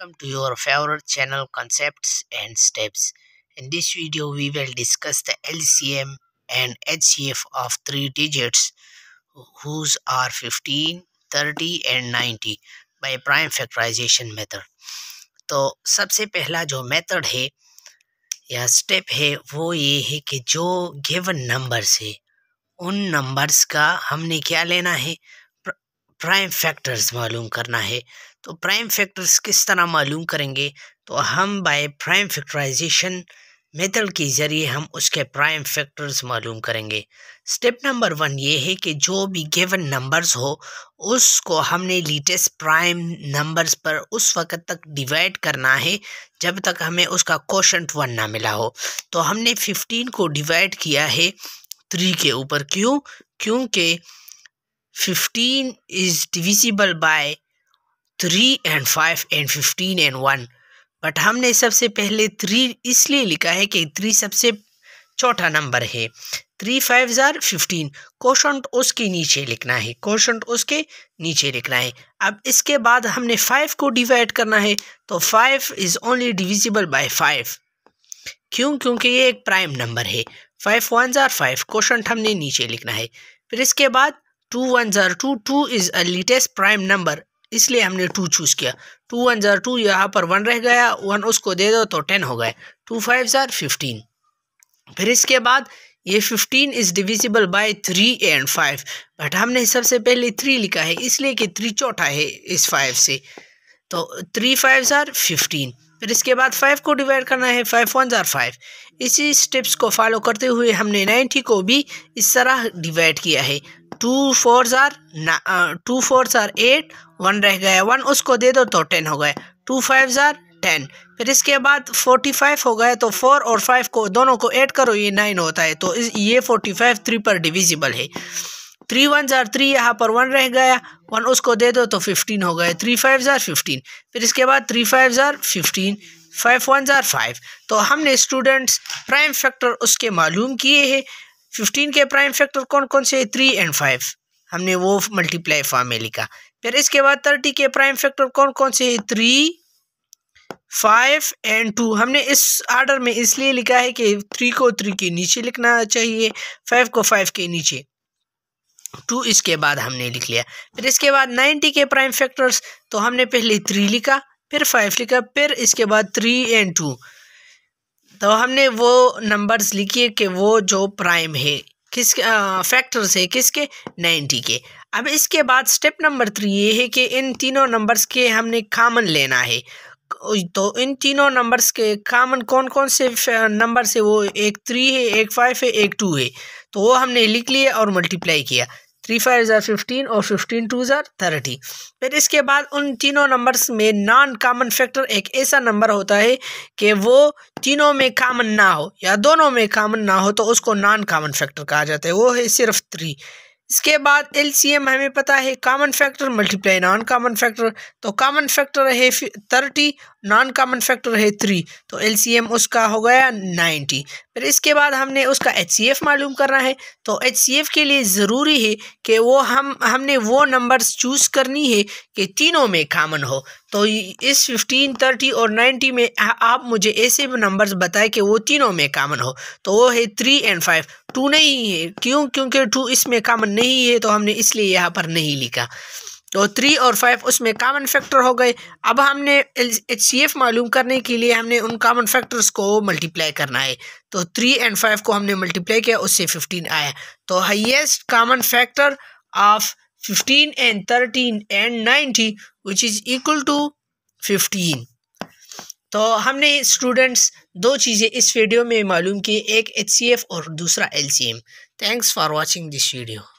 welcome to your favorite channel concepts and steps in this video we will discuss the LCM and HCF of three digits whose are 15 30 and 90 by prime factorization method तो सबसे पहला जो method है या step है वो ये है कि जो given numbers से उन numbers का हमने क्या लेना है प्राइम फैक्टर्स मालूम करना है तो प्राइम फैक्टर्स किस तरह मालूम करेंगे तो हम बाय प्राइम फैक्टराइजेशन मेथड के ज़रिए हम उसके प्राइम फैक्टर्स मालूम करेंगे स्टेप नंबर वन ये है कि जो भी गिवन नंबर्स हो उसको हमने लेटेस्ट प्राइम नंबर्स पर उस वक़्त तक डिवाइड करना है जब तक हमें उसका क्वेश्चन वन ना मिला हो तो हमने फिफ्टीन को डिवाइड किया है थ्री के ऊपर क्यों क्योंकि 15 is divisible by 3 and 5 and 15 and 1 but हमने सबसे पहले थ्री इसलिए लिखा है कि थ्री सबसे छोटा नंबर है थ्री फाइव ज़ार फिफ्टीन कोशंट उसके नीचे लिखना है कोशंट उसके नीचे लिखना है अब इसके बाद हमने फाइव को डिवाइड करना है तो five is only divisible by five क्यों क्योंकि ये एक प्राइम नंबर है फाइव वन ज़ार फाइव कोशंट हमने नीचे लिखना है फिर इसके बाद टू वन ज़ार two two is a latest prime number इसलिए हमने टू चूज़ किया टू वन ज़ार टू यहाँ पर वन रह गया वन उसको दे दो तो टेन हो गए टू फाइव ज़ार फिफ्टीन फिर इसके बाद ये fifteen is divisible by three and five but हमने सबसे पहले थ्री लिखा है इसलिए कि थ्री चौथा है इस फाइव से तो थ्री फाइव ज़ार फिफ्टीन फिर इसके बाद फाइव को डिवाइड करना है फाइव वन ज़ार फाइव इसी स्टेप्स को फॉलो करते हुए हमने नाइन्टी को भी इस तरह डिवाइड किया है टू फोर ज़ार टू फोर ज़ार एट वन रह गया वन उसको दे दो तो टेन हो गया टू फाइव ज़ार टेन फिर इसके बाद फोर्टी फाइव हो गया तो फोर और फाइव को दोनों को ऐड करो ये नाइन होता है तो ये फोर्टी फाइव थ्री पर डिविजिबल है थ्री वन ज़ार थ्री यहाँ पर वन रह गया वन उसको दे दो तो फिफ्टीन हो गए थ्री फाइव ज़ार फिफ्टीन फिर इसके बाद थ्री फाइव ज़ार फिफ्टीन फाइव वन ज़ार फाइव तो हमने स्टूडेंट्स प्राइम फैक्टर उसके मालूम किए हैं फिफ्टीन के प्राइम फैक्टर कौन कौन से थ्री एंड फाइव हमने वो मल्टीप्लाई फॉर्म में लिखा फिर इसके बाद थर्टी के प्राइम फैक्टर कौन कौन से थ्री फाइव एंड टू हमने इस आर्डर में इसलिए लिखा है कि थ्री को थ्री के नीचे लिखना चाहिए फाइव को फाइव के नीचे टू इसके बाद हमने लिख लिया फिर इसके बाद नाइन्टी के प्राइम फैक्टर्स तो हमने पहले थ्री लिखा फिर फाइव लिखा फिर इसके बाद थ्री एंड टू तो हमने वो नंबर्स लिखिए कि वो जो प्राइम है किस फैक्टर्स है किसके नाइन्टी के अब इसके बाद स्टेप नंबर थ्री ये है कि इन तीनों नंबर्स के हमने कामन लेना है तो इन तीनों नंबर्स के कामन कौन कौन से नंबर से वो एक थ्री है एक फाइव है एक टू है तो वो हमने लिख लिए और मल्टीप्लाई किया थ्री फाइव ज़ार फिफ्टीन और फिफ्टीन टू ज़ार थर्टी फिर इसके बाद उन तीनों नंबर्स में नॉन कामन फैक्टर एक ऐसा नंबर होता है कि वो तीनों में कामन ना हो या दोनों में कामन ना हो तो उसको नॉन कामन फैक्टर कहा जाता है वो है सिर्फ थ्री इसके बाद एल सी एम हमें पता है common factor multiply non common factor तो कामन फैक्टर है थर्टी नॉन कामन फैक्टर है थ्री तो एल सी एम उसका हो गया नाइन्टी फिर इसके बाद हमने उसका एच मालूम करना है तो एच के लिए ज़रूरी है कि वो हम हमने वो नंबर्स चूज़ करनी है कि तीनों में कामन हो तो इस फिफ्टीन थर्टी और नाइन्टी में आप मुझे ऐसे नंबर्स बताएं कि वो तीनों में कामन हो तो वो है थ्री एंड फाइव टू नहीं है क्यों क्योंकि टू इसमें कामन नहीं है तो हमने इसलिए यहाँ पर नहीं लिखा तो थ्री और फाइव उसमें कामन फैक्टर हो गए अब हमने एच सी एफ मालूम करने के लिए हमने उन कामन फैक्टर्स को मल्टीप्लाई करना है तो थ्री एंड फाइव को हमने मल्टीप्लाई किया उससे फिफ्टीन आया तो highest common factor of fifteen and thirteen and ninety which is equal to fifteen तो हमने स्टूडेंट्स दो चीज़ें इस वीडियो में मालूम की एक एच सी एफ और दूसरा L C M thanks for watching this video